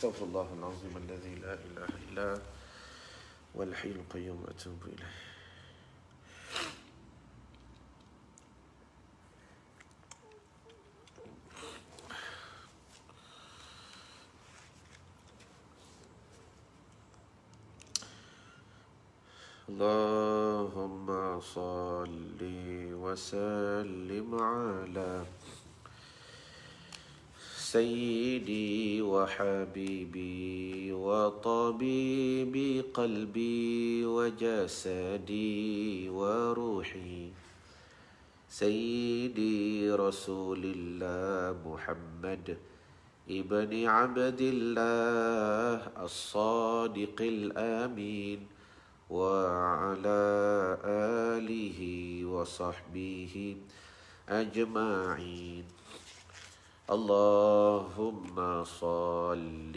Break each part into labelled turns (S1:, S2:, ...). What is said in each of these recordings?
S1: استغفر الله العظيم الذي لا إله إلا هو الحي القيوم أتوب إليه اللهم صل وسلم على سيدي وحبيبي وطبيبي قلبي وجسدي وروحي سيدي رسول الله محمد ابن عبد الله الصادق الامين وعلى اله وصحبه اجمعين اللهم صل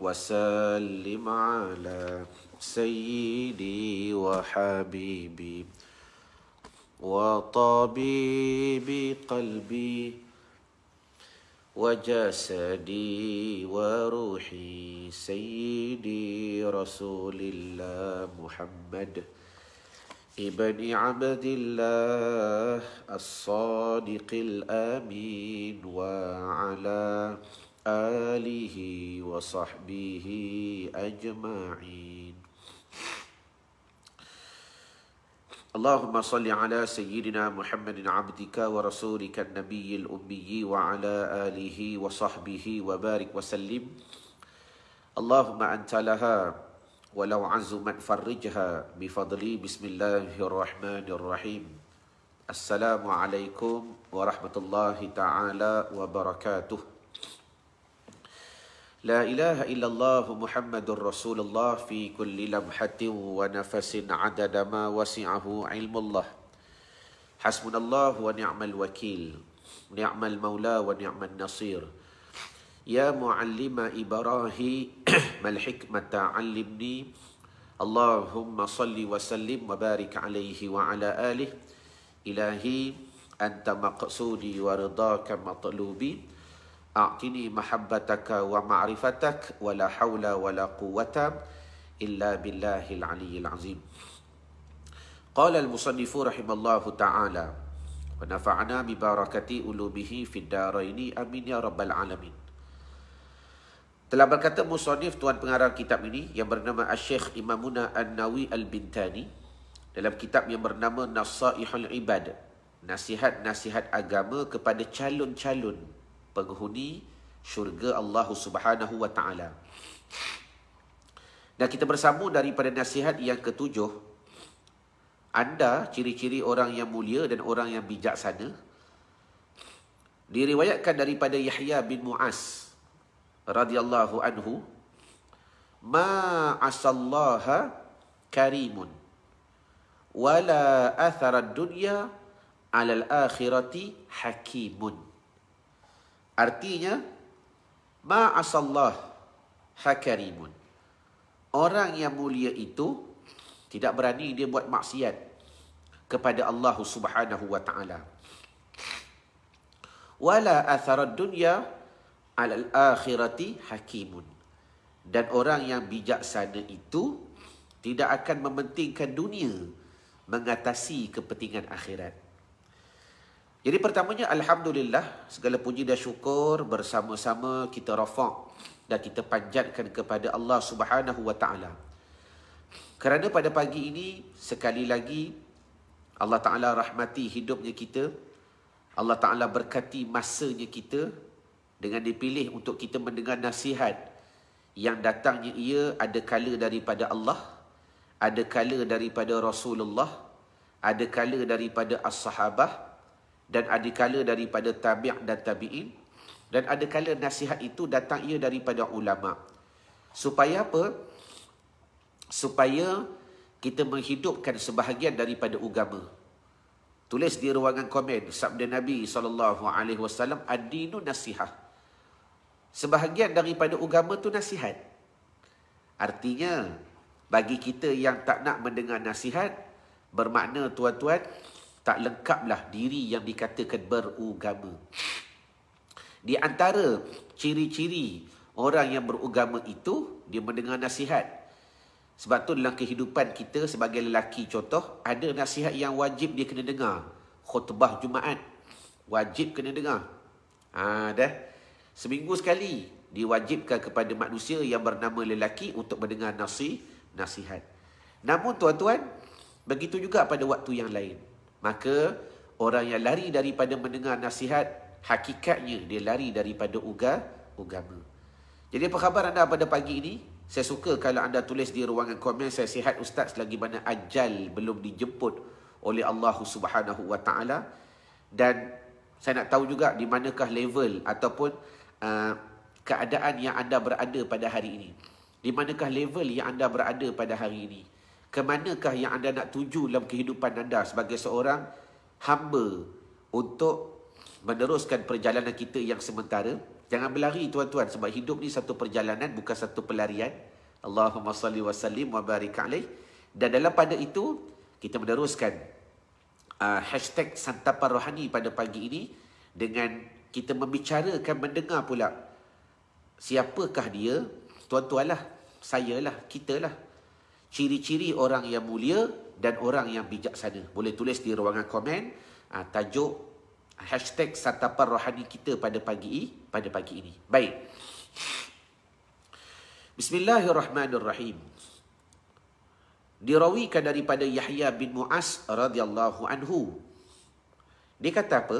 S1: وسلم على سيدي وحبيبي وطبيب قلبي وجسدي وروحي سيدي رسول الله محمد ابن عبد الله الصالح الصادق الامين وعلى اله وصحبه اجمعين اللهم صل على سيدنا محمد عبدك ورسولك النبي الامي وعلى اله وصحبه وبارك وسلم اللهم انت لها ولو عزمت فرجها بفضلي بسم الله الرحمن الرحيم Assalamualaikum warahmatullahi taala wabarakatuh. لا إله إلا الله محمد رسول الله في كل لمحة ونفس عدد ما وسعه علم الله حسبنا الله ونعم الوكيل نعم المولى ونعم النصير يا معلم إبراهيم ما الحكمة علمني اللهم صل وسلم وبارك عليه وعلى آله ilahi anta maqsudi wa ridaka matlubi a'tini mahabbataka wa ma'rifatak wa la hawla wa la quwata illa billahil aliyyil azim qala al musannifu rahimallahu ta'ala wa nafa'na bi barakati ulubihi fid daraini amin ya rabbal alamin telah berkata musannif tuan pengarang kitab ini yang bernama Asy-Syaikh Imamuna An-Nawi Al-Bintani dalam kitab yang bernama Nasaihul Ibad nasihat-nasihat agama kepada calon-calon penghuni syurga Allah Subhanahu wa taala. Dan kita bersambung daripada nasihat yang ketujuh anda ciri-ciri orang yang mulia dan orang yang bijaksana diriwayatkan daripada Yahya bin Muas radhiyallahu anhu ma asallaha karimun wala athara dunya alal akhirati hakimun. Artinya, ma ma'asallah hakarimun. Orang yang mulia itu tidak berani dia buat maksiat kepada Allah Subhanahu wa taala. Wala atharad dunya alal akhirati hakimun. Dan orang yang bijaksana itu tidak akan mementingkan dunia mengatasi kepentingan akhirat. Jadi pertamanya Alhamdulillah segala puji dan syukur bersama-sama kita rafak dan kita panjatkan kepada Allah Subhanahu Wa Kerana pada pagi ini sekali lagi Allah Taala rahmati hidupnya kita. Allah Taala berkati masanya kita dengan dipilih untuk kita mendengar nasihat yang datangnya ia ada kala daripada Allah ada kala daripada Rasulullah, ada kala daripada as-sahabah dan ada kala daripada tabi' dan tabi'in dan ada kala nasihat itu datang ia daripada ulama. Supaya apa? Supaya kita menghidupkan sebahagian daripada agama. Tulis di ruangan komen sabda Nabi sallallahu alaihi wasallam ad-dinu nasihat. Sebahagian daripada agama tu nasihat. Artinya bagi kita yang tak nak mendengar nasihat, bermakna tuan-tuan, tak lengkaplah diri yang dikatakan berugama. Di antara ciri-ciri orang yang berugama itu, dia mendengar nasihat. Sebab tu dalam kehidupan kita sebagai lelaki contoh, ada nasihat yang wajib dia kena dengar. Khutbah Jumaat. Wajib kena dengar. Ha, dah. Seminggu sekali, diwajibkan kepada manusia yang bernama lelaki untuk mendengar nasihat nasihat. Namun tuan-tuan, begitu juga pada waktu yang lain. Maka orang yang lari daripada mendengar nasihat, hakikatnya dia lari daripada uga, ugama. Jadi apa khabar anda pada pagi ini? Saya suka kalau anda tulis di ruangan komen saya sihat ustaz selagi mana ajal belum dijemput oleh Allah Subhanahu Wa Taala dan saya nak tahu juga di manakah level ataupun uh, keadaan yang anda berada pada hari ini. Di manakah level yang anda berada pada hari ini? Kemanakah yang anda nak tuju dalam kehidupan anda sebagai seorang hamba untuk meneruskan perjalanan kita yang sementara? Jangan berlari tuan-tuan sebab hidup ni satu perjalanan bukan satu pelarian. Allahumma salli wa sallim wa barik alaih. Dan dalam pada itu, kita meneruskan uh, hashtag santapan rohani pada pagi ini dengan kita membicarakan, mendengar pula siapakah dia, tuan-tuan lah, saya lah, kita lah. Ciri-ciri orang yang mulia dan orang yang bijaksana. Boleh tulis di ruangan komen. Uh, tajuk hashtag santapan rohani kita pada pagi ini. Pada pagi ini. Baik. Bismillahirrahmanirrahim. Dirawikan daripada Yahya bin Mu'as radhiyallahu anhu. Dia kata apa?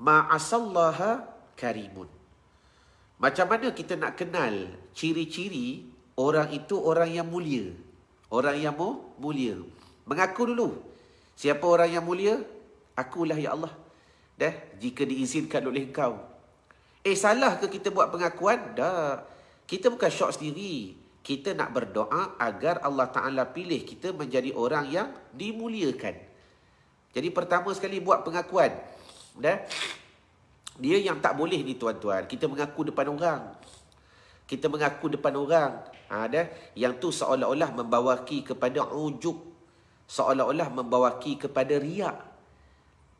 S1: Ma'asallaha karimun. Macam mana kita nak kenal ciri-ciri orang itu orang yang mulia? Orang yang mu, mulia. Mengaku dulu. Siapa orang yang mulia? Akulah ya Allah. Dah, jika diizinkan oleh kau. Eh, salah ke kita buat pengakuan? Dah Kita bukan syok sendiri. Kita nak berdoa agar Allah Ta'ala pilih kita menjadi orang yang dimuliakan. Jadi pertama sekali buat pengakuan. Dah. Dia yang tak boleh ni tuan-tuan. Kita mengaku depan orang. Kita mengaku depan orang. Ha, dan yang tu seolah-olah membawaki kepada ujuk, Seolah-olah membawaki kepada riak.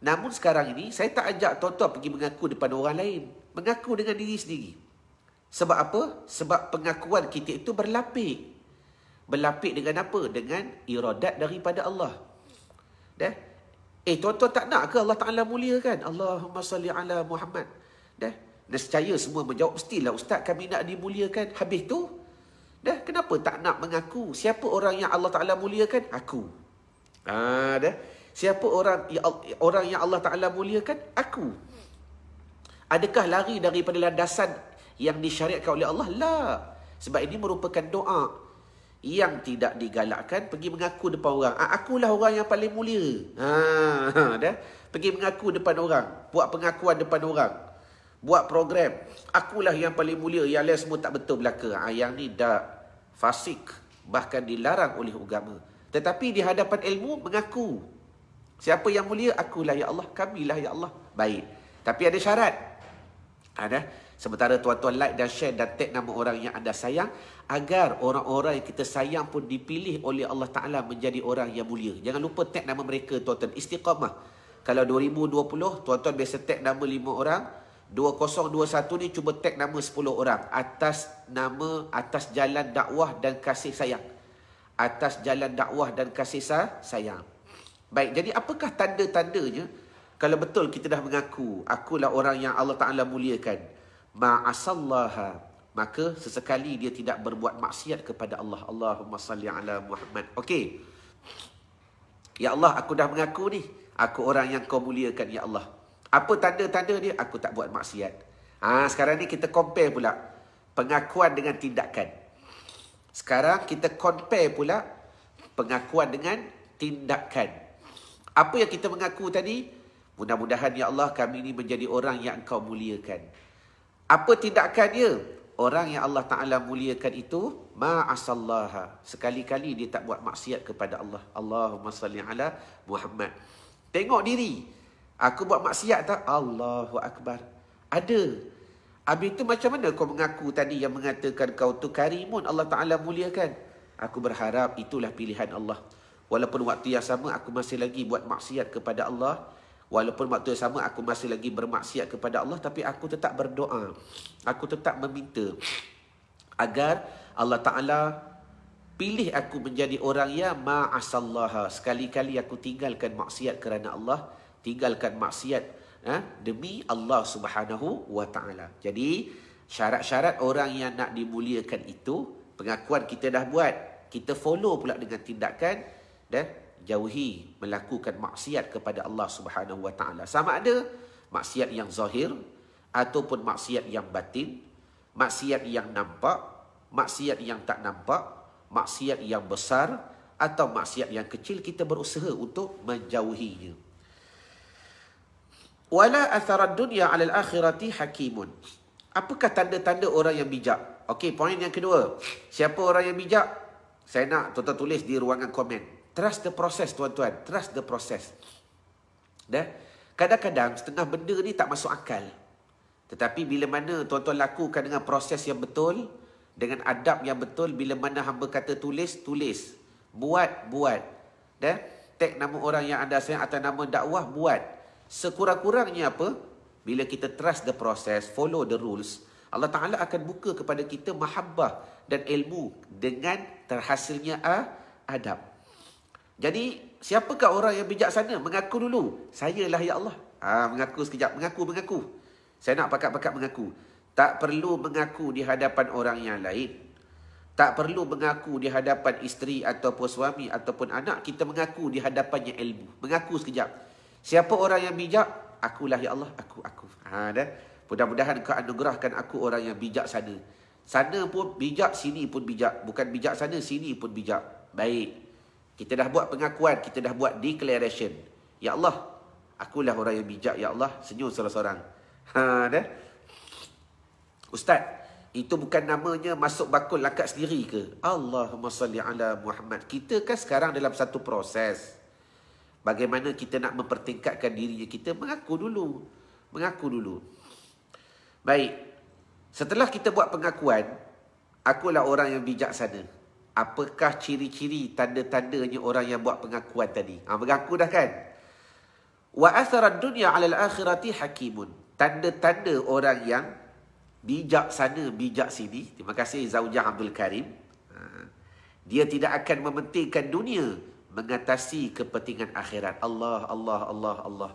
S1: Namun sekarang ini, saya tak ajak tuan-tuan pergi mengaku depan orang lain. Mengaku dengan diri sendiri. Sebab apa? Sebab pengakuan kita itu berlapik. Berlapik dengan apa? Dengan iradat daripada Allah. Dah? Eh tuan-tuan tak nak ke Allah Ta'ala mulia kan? Allahumma salli ala Muhammad. Dah. Dan secaya semua menjawab, mestilah ustaz kami nak dimuliakan. Habis tu, dah kenapa tak nak mengaku? Siapa orang yang Allah Ta'ala muliakan? Aku. Haa dah. Siapa orang ya, orang yang Allah Ta'ala muliakan? Aku. Adakah lari daripada landasan yang disyariatkan oleh Allah? La. Sebab ini merupakan doa yang tidak digalakkan pergi mengaku depan orang. Ah, akulah orang yang paling mulia. Ha, ha, Pergi mengaku depan orang. Buat pengakuan depan orang. Buat program. Akulah yang paling mulia. Yang lain semua tak betul belaka. Ha, yang ni dah fasik. Bahkan dilarang oleh agama. Tetapi di hadapan ilmu, mengaku. Siapa yang mulia? Akulah ya Allah. Kamilah ya Allah. Baik. Tapi ada syarat. Ada. Sementara tuan-tuan like dan share dan tag nama orang yang anda sayang agar orang-orang yang kita sayang pun dipilih oleh Allah Ta'ala menjadi orang yang mulia. Jangan lupa tag nama mereka tuan-tuan. Istiqamah. Kalau 2020, tuan-tuan biasa tag nama 5 orang. 2021 ni cuba tag nama 10 orang. Atas nama, atas jalan dakwah dan kasih sayang. Atas jalan dakwah dan kasih sayang. Baik, jadi apakah tanda-tandanya kalau betul kita dah mengaku, akulah orang yang Allah Ta'ala muliakan. Ma'asallaha Maka sesekali dia tidak berbuat maksiat kepada Allah. Allahumma salli ala Muhammad. Okey. Ya Allah, aku dah mengaku ni. Aku orang yang kau muliakan, Ya Allah. Apa tanda-tanda dia? Aku tak buat maksiat. Ha, sekarang ni kita compare pula. Pengakuan dengan tindakan. Sekarang kita compare pula. Pengakuan dengan tindakan. Apa yang kita mengaku tadi? Mudah-mudahan, Ya Allah, kami ni menjadi orang yang kau muliakan. Apa tindakan dia? orang yang Allah Taala muliakan itu ma'asallaha sekali-kali dia tak buat maksiat kepada Allah Allahumma salli ala Muhammad tengok diri aku buat maksiat tak Allahu akbar ada Habis itu macam mana kau mengaku tadi yang mengatakan kau tu karimun Allah Ta'ala muliakan. Aku berharap itulah pilihan Allah. Walaupun waktu yang sama aku masih lagi buat maksiat kepada Allah. Walaupun waktu yang sama aku masih lagi bermaksiat kepada Allah tapi aku tetap berdoa. Aku tetap meminta agar Allah Taala pilih aku menjadi orang yang ma'asallaha. Sekali-kali aku tinggalkan maksiat kerana Allah, tinggalkan maksiat ha? demi Allah Subhanahu wa Taala. Jadi syarat-syarat orang yang nak dimuliakan itu pengakuan kita dah buat, kita follow pula dengan tindakan dan jauhi melakukan maksiat kepada Allah Subhanahu wa taala. Sama ada maksiat yang zahir ataupun maksiat yang batin, maksiat yang nampak, maksiat yang tak nampak, maksiat yang besar atau maksiat yang kecil kita berusaha untuk menjauhinya. Wala atharad dunya 'ala al-akhirati hakimun. Apakah tanda-tanda orang yang bijak? Okey, poin yang kedua. Siapa orang yang bijak? Saya nak tuan-tuan tulis di ruangan komen. Trust the process tuan-tuan. Trust the process. Dah kadang-kadang setengah benda ni tak masuk akal. Tetapi bila mana tuan-tuan lakukan dengan proses yang betul, dengan adab yang betul, bila mana hamba kata tulis, tulis. Buat, buat. Dah tag nama orang yang anda sayang atau nama dakwah, buat. Sekurang-kurangnya apa? Bila kita trust the process, follow the rules, Allah Ta'ala akan buka kepada kita mahabbah dan ilmu dengan terhasilnya ah, adab. Jadi siapakah orang yang bijaksana? Mengaku dulu. saya lah ya Allah. Ha, mengaku sekejap. Mengaku, mengaku. Saya nak pakat-pakat mengaku. Tak perlu mengaku di hadapan orang yang lain. Tak perlu mengaku di hadapan isteri ataupun suami ataupun anak. Kita mengaku di hadapannya ilmu. Mengaku sekejap. Siapa orang yang bijak? Akulah ya Allah. Aku, aku. Ha, dah. Mudah-mudahan kau anugerahkan aku orang yang bijak sana. Sana pun bijak, sini pun bijak. Bukan bijak sana, sini pun bijak. Baik. Kita dah buat pengakuan, kita dah buat declaration. Ya Allah, akulah orang yang bijak, Ya Allah. Senyum salah seorang. Ha, dah? Ustaz, itu bukan namanya masuk bakul lakat sendiri ke? Allahumma salli ala Muhammad. Kita kan sekarang dalam satu proses. Bagaimana kita nak mempertingkatkan diri kita, mengaku dulu. Mengaku dulu. Baik. Setelah kita buat pengakuan, akulah orang yang bijak sana. Apakah ciri-ciri tanda-tandanya orang yang buat pengakuan tadi? Ha, mengaku dah kan? Wa atharad dunya 'ala al-akhirati hakimun. Tanda-tanda orang yang bijak sana bijak sini. Terima kasih Zaujah Abdul Karim. Ha. Dia tidak akan mementingkan dunia mengatasi kepentingan akhirat. Allah Allah Allah Allah.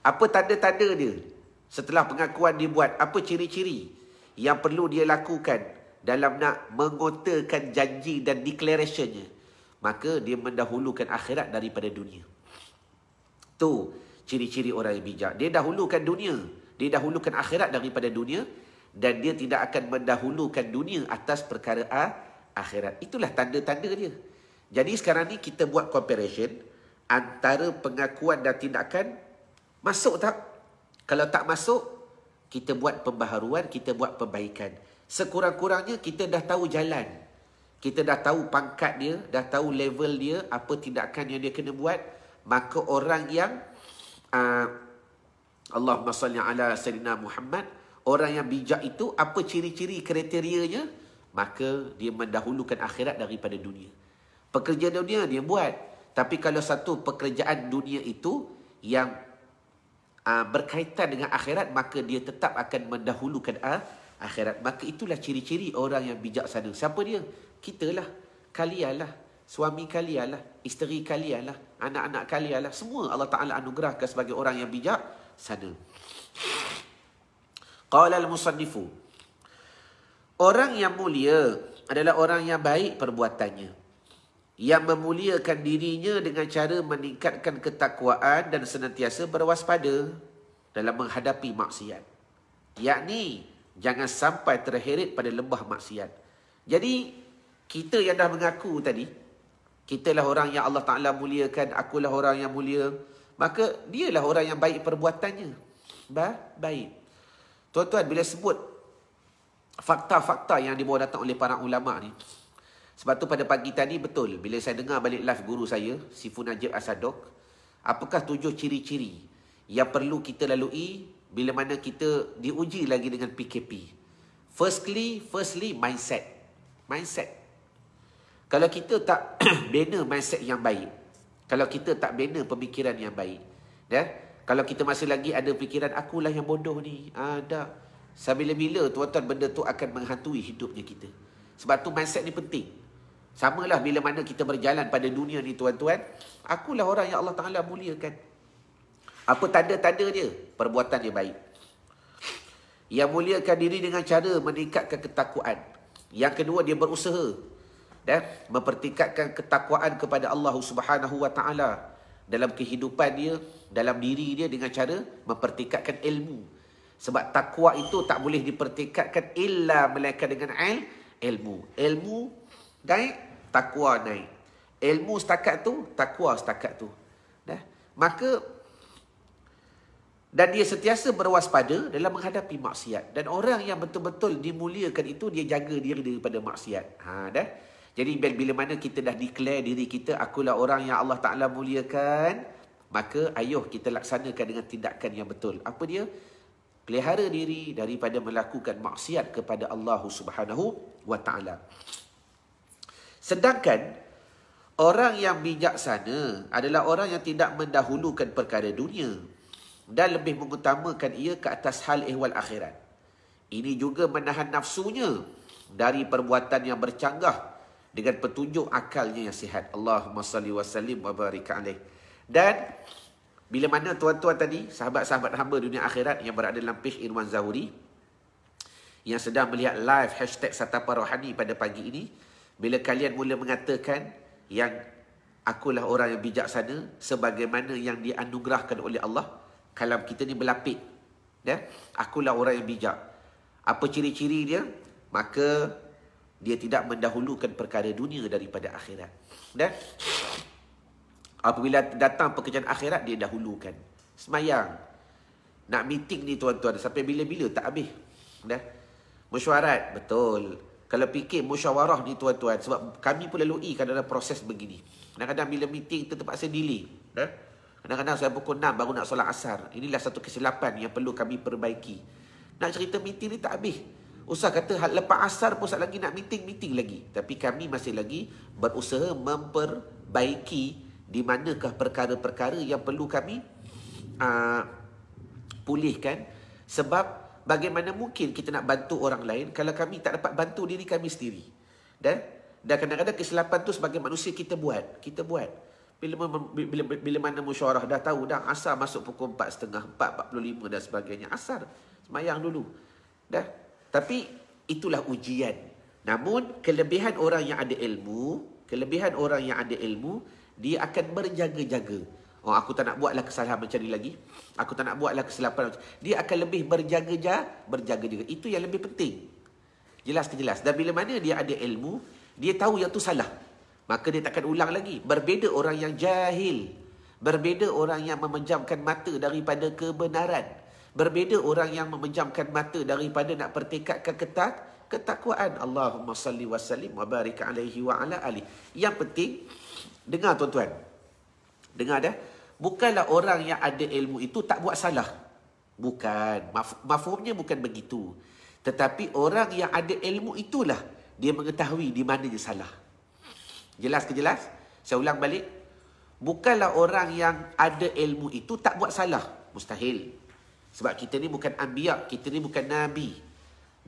S1: Apa tanda-tanda dia? Setelah pengakuan dibuat, apa ciri-ciri yang perlu dia lakukan dalam nak mengotakan janji dan declarationnya maka dia mendahulukan akhirat daripada dunia tu ciri-ciri orang yang bijak dia dahulukan dunia dia dahulukan akhirat daripada dunia dan dia tidak akan mendahulukan dunia atas perkara A, akhirat itulah tanda-tanda dia jadi sekarang ni kita buat comparison antara pengakuan dan tindakan masuk tak kalau tak masuk kita buat pembaharuan kita buat perbaikan Sekurang-kurangnya kita dah tahu jalan. Kita dah tahu pangkat dia, dah tahu level dia, apa tindakan yang dia kena buat. Maka orang yang uh, Allahumma salli ala Sayyidina Muhammad Orang yang bijak itu Apa ciri-ciri kriterianya Maka dia mendahulukan akhirat daripada dunia Pekerjaan dunia dia buat Tapi kalau satu pekerjaan dunia itu Yang uh, berkaitan dengan akhirat Maka dia tetap akan mendahulukan uh, akhirat. Maka itulah ciri-ciri orang yang bijaksana. Siapa dia? Kitalah. Kalialah. Suami kalialah. Isteri kalialah. Anak-anak kalialah. Semua Allah Ta'ala anugerahkan sebagai orang yang bijak sana. Qala al-musannifu. Orang yang mulia adalah orang yang baik perbuatannya. Yang memuliakan dirinya dengan cara meningkatkan ketakwaan dan senantiasa berwaspada dalam menghadapi maksiat. Yakni Jangan sampai terheret pada lembah maksiat. Jadi, kita yang dah mengaku tadi, kita lah orang yang Allah Ta'ala muliakan, akulah orang yang mulia, maka dia lah orang yang baik perbuatannya. Ba baik. Tuan-tuan, bila sebut fakta-fakta yang dibawa datang oleh para ulama ni, sebab tu pada pagi tadi betul, bila saya dengar balik live guru saya, Sifu Najib Asadok, apakah tujuh ciri-ciri yang perlu kita lalui bila mana kita diuji lagi dengan PKP. Firstly, firstly mindset. Mindset. Kalau kita tak bina mindset yang baik, kalau kita tak bina pemikiran yang baik, ya. Yeah? Kalau kita masih lagi ada fikiran akulah yang bodoh ni. Ah, tak. Sambil bila tuan-tuan benda tu akan menghantui hidupnya kita. Sebab tu mindset ni penting. Samalah bila mana kita berjalan pada dunia ni tuan-tuan. Akulah orang yang Allah Ta'ala muliakan. Apa tanda-tanda dia? Perbuatan dia baik. Yang muliakan diri dengan cara meningkatkan ketakwaan. Yang kedua dia berusaha dan mempertingkatkan ketakwaan kepada Allah Subhanahu Wa dalam kehidupan dia, dalam diri dia dengan cara mempertingkatkan ilmu. Sebab takwa itu tak boleh dipertingkatkan illa mereka dengan il, ilmu. Ilmu naik, takwa naik. Ilmu setakat tu, takwa setakat tu. Dah. Maka dan dia sentiasa berwaspada dalam menghadapi maksiat dan orang yang betul-betul dimuliakan itu dia jaga diri daripada maksiat ha dah jadi bila mana kita dah declare diri kita akulah orang yang Allah Taala muliakan maka ayuh kita laksanakan dengan tindakan yang betul apa dia pelihara diri daripada melakukan maksiat kepada Allah Subhanahu wa sedangkan Orang yang bijaksana adalah orang yang tidak mendahulukan perkara dunia dan lebih mengutamakan ia ke atas hal ehwal akhirat. Ini juga menahan nafsunya dari perbuatan yang bercanggah dengan petunjuk akalnya yang sihat. Allahumma salli wa sallim wa barik alaih. Dan bila mana tuan-tuan tadi, sahabat-sahabat hamba dunia akhirat yang berada dalam page Irwan Zahuri yang sedang melihat live hashtag Satapa Rohani pada pagi ini, bila kalian mula mengatakan yang akulah orang yang bijaksana sebagaimana yang dianugerahkan oleh Allah, kalau kita ni berlapik ya akulah orang yang bijak apa ciri-ciri dia maka dia tidak mendahulukan perkara dunia daripada akhirat dan ya? apabila datang pekerjaan akhirat dia dahulukan semayang nak meeting ni tuan-tuan sampai bila-bila tak habis dah ya? mesyuarat betul kalau fikir musyawarah ni tuan-tuan sebab kami pun lalui kadang-kadang proses begini kadang-kadang bila meeting terpaksa delay dah ya? eh? Kadang-kadang saya pukul 6 baru nak solat asar. Inilah satu kesilapan yang perlu kami perbaiki. Nak cerita meeting ni tak habis. Usah kata lepas asar pun saat lagi nak meeting, meeting lagi. Tapi kami masih lagi berusaha memperbaiki di manakah perkara-perkara yang perlu kami uh, pulihkan. Sebab bagaimana mungkin kita nak bantu orang lain kalau kami tak dapat bantu diri kami sendiri. Dan, dan kadang-kadang kesilapan tu sebagai manusia Kita buat. Kita buat bila, bila, bila mana musyawarah dah tahu dah asar masuk pukul 4.30, 4.45 dan sebagainya. Asar, semayang dulu. Dah. Tapi itulah ujian. Namun kelebihan orang yang ada ilmu, kelebihan orang yang ada ilmu, dia akan berjaga-jaga. Oh, aku tak nak buatlah kesalahan mencari lagi. Aku tak nak buatlah kesilapan. Dia akan lebih berjaga-jaga, berjaga-jaga. Itu yang lebih penting. Jelas ke jelas. Dan bila mana dia ada ilmu, dia tahu yang tu salah. Maka dia takkan ulang lagi. berbeza orang yang jahil. berbeza orang yang memejamkan mata daripada kebenaran. berbeza orang yang memejamkan mata daripada nak pertekatkan ketat, ketakwaan. Allahumma salli wa sallim wa barik alaihi wa ala ali. Yang penting, dengar tuan-tuan. Dengar dah. Bukanlah orang yang ada ilmu itu tak buat salah. Bukan. mafumnya bukan begitu. Tetapi orang yang ada ilmu itulah dia mengetahui di mana dia salah. Jelas ke jelas? Saya ulang balik. Bukanlah orang yang ada ilmu itu tak buat salah. Mustahil. Sebab kita ni bukan anbiya, kita ni bukan nabi.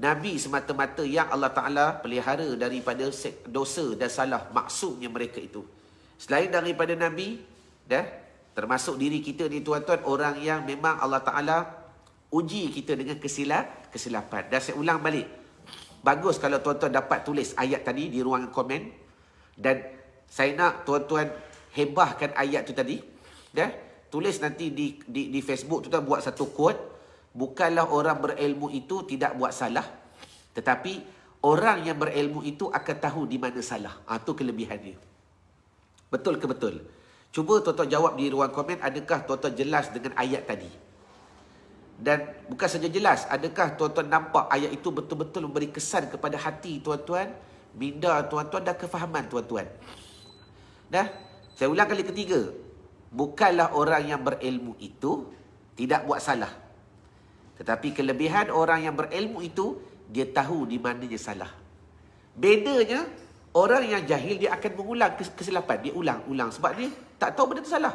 S1: Nabi semata-mata yang Allah Taala pelihara daripada dosa dan salah maksudnya mereka itu. Selain daripada nabi, dah termasuk diri kita ni tuan-tuan orang yang memang Allah Taala uji kita dengan kesilap, kesilapan. Dah saya ulang balik. Bagus kalau tuan-tuan dapat tulis ayat tadi di ruangan komen. Dan saya nak tuan-tuan hebahkan ayat tu tadi. dah ya. Tulis nanti di, di, di Facebook tu tuan buat satu quote. Bukanlah orang berilmu itu tidak buat salah. Tetapi orang yang berilmu itu akan tahu di mana salah. Itu ah, ha, kelebihan dia. Betul ke betul? Cuba tuan-tuan jawab di ruang komen adakah tuan-tuan jelas dengan ayat tadi? Dan bukan saja jelas, adakah tuan-tuan nampak ayat itu betul-betul memberi kesan kepada hati tuan-tuan? Minda tuan-tuan dah kefahaman tuan-tuan. Dah. Saya ulang kali ketiga. Bukanlah orang yang berilmu itu tidak buat salah. Tetapi kelebihan orang yang berilmu itu, dia tahu di mana dia salah. Bedanya, orang yang jahil dia akan mengulang kesilapan. Dia ulang, ulang. Sebab dia tak tahu benda tu salah.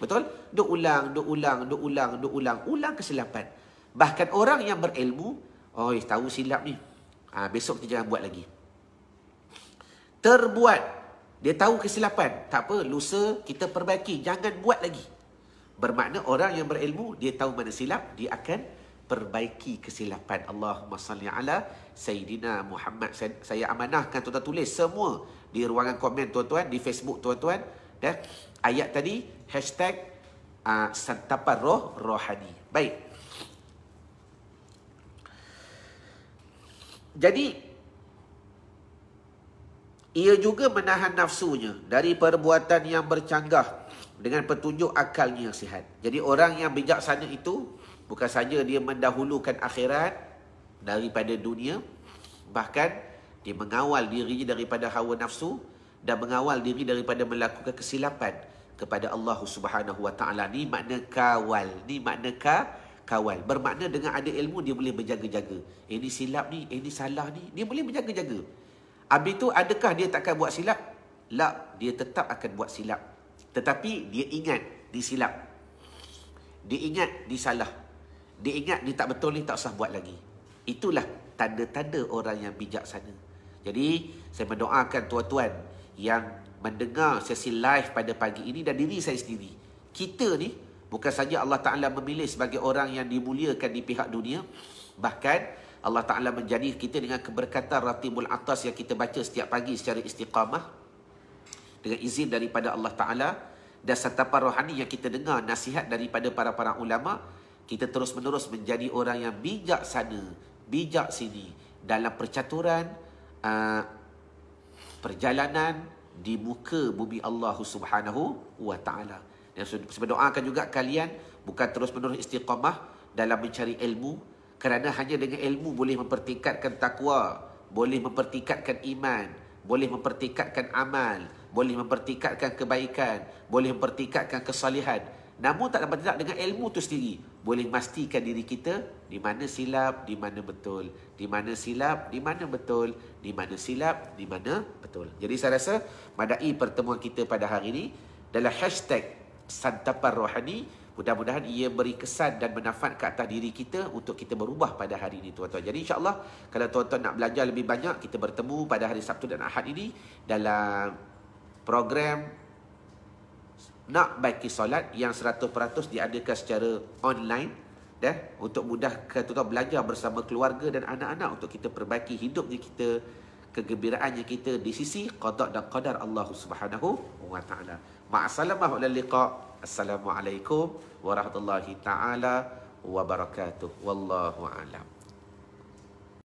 S1: Betul? Dia ulang, dia ulang, dia ulang, dia ulang. Ulang kesilapan. Bahkan orang yang berilmu, oh, tahu silap ni. Ha, besok kita jangan buat lagi terbuat. Dia tahu kesilapan. Tak apa, lusa kita perbaiki. Jangan buat lagi. Bermakna orang yang berilmu, dia tahu mana silap, dia akan perbaiki kesilapan. Allahumma salli ala Sayyidina Muhammad. Saya, saya amanahkan tuan-tuan tulis semua di ruangan komen tuan-tuan, di Facebook tuan-tuan. Ya. Ayat tadi, hashtag uh, rohani. Baik. Jadi ia juga menahan nafsunya dari perbuatan yang bercanggah dengan petunjuk akalnya yang sihat. Jadi orang yang bijaksana itu bukan saja dia mendahulukan akhirat daripada dunia, bahkan dia mengawal diri daripada hawa nafsu dan mengawal diri daripada melakukan kesilapan kepada Allah Subhanahu Wa Taala. Ni makna kawal, ni makna ka, kawal. Bermakna dengan ada ilmu dia boleh berjaga-jaga. Ini eh, silap ni, ini eh, salah ni, dia boleh berjaga-jaga. Habis itu adakah dia takkan buat silap? Lah, dia tetap akan buat silap. Tetapi dia ingat disilap. Dia ingat disalah. Dia ingat dia tak betul ni tak usah buat lagi. Itulah tanda-tanda orang yang bijaksana. Jadi, saya mendoakan tuan-tuan yang mendengar sesi live pada pagi ini dan diri saya sendiri. Kita ni bukan saja Allah Ta'ala memilih sebagai orang yang dimuliakan di pihak dunia. Bahkan, Allah Ta'ala menjadi kita dengan keberkatan ratibul atas yang kita baca setiap pagi secara istiqamah. Dengan izin daripada Allah Ta'ala dan santapan rohani yang kita dengar nasihat daripada para-para ulama, kita terus-menerus menjadi orang yang bijak sana, bijak sini. Dalam percaturan, ah, perjalanan di muka bumi Allah Subhanahu wa taala. Dan saya doakan juga kalian bukan terus-menerus istiqamah dalam mencari ilmu, kerana hanya dengan ilmu boleh mempertingkatkan takwa, boleh mempertingkatkan iman, boleh mempertingkatkan amal, boleh mempertingkatkan kebaikan, boleh mempertingkatkan kesalihan. Namun tak dapat tidak dengan ilmu itu sendiri Boleh memastikan diri kita Di mana silap, di mana betul Di mana silap, di mana betul Di mana silap, di mana betul Jadi saya rasa madai pertemuan kita pada hari ini adalah hashtag Santapan Rohani Mudah-mudahan ia beri kesan dan manfaat ke atas diri kita untuk kita berubah pada hari ini tuan-tuan. Jadi insya-Allah kalau tuan-tuan nak belajar lebih banyak kita bertemu pada hari Sabtu dan Ahad ini dalam program nak baiki solat yang 100% diadakan secara online dah ya. untuk mudah tuan-tuan belajar bersama keluarga dan anak-anak untuk kita perbaiki hidupnya kita kegembiraannya kita di sisi qada dan qadar Allah Subhanahu wa taala. Ma'assalamah wa lillaqa' Assalamualaikum warahmatullahi taala wabarakatuh. Wallahu alam.